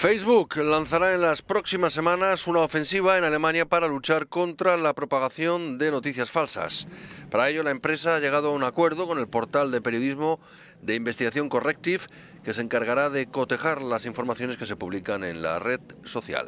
Facebook lanzará en las próximas semanas una ofensiva en Alemania para luchar contra la propagación de noticias falsas. Para ello, la empresa ha llegado a un acuerdo con el portal de periodismo de investigación Corrective, que se encargará de cotejar las informaciones que se publican en la red social.